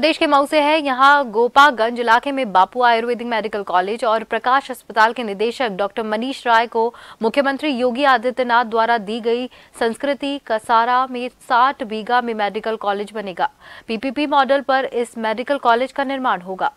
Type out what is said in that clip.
प्रदेश के मऊ से है यहाँ गोपागंज इलाके में बापू आयुर्वेदिक मेडिकल कॉलेज और प्रकाश अस्पताल के निदेशक डॉक्टर मनीष राय को मुख्यमंत्री योगी आदित्यनाथ द्वारा दी गई संस्कृति कसारा में साठ बीघा में मेडिकल कॉलेज बनेगा पीपीपी मॉडल पर इस मेडिकल कॉलेज का निर्माण होगा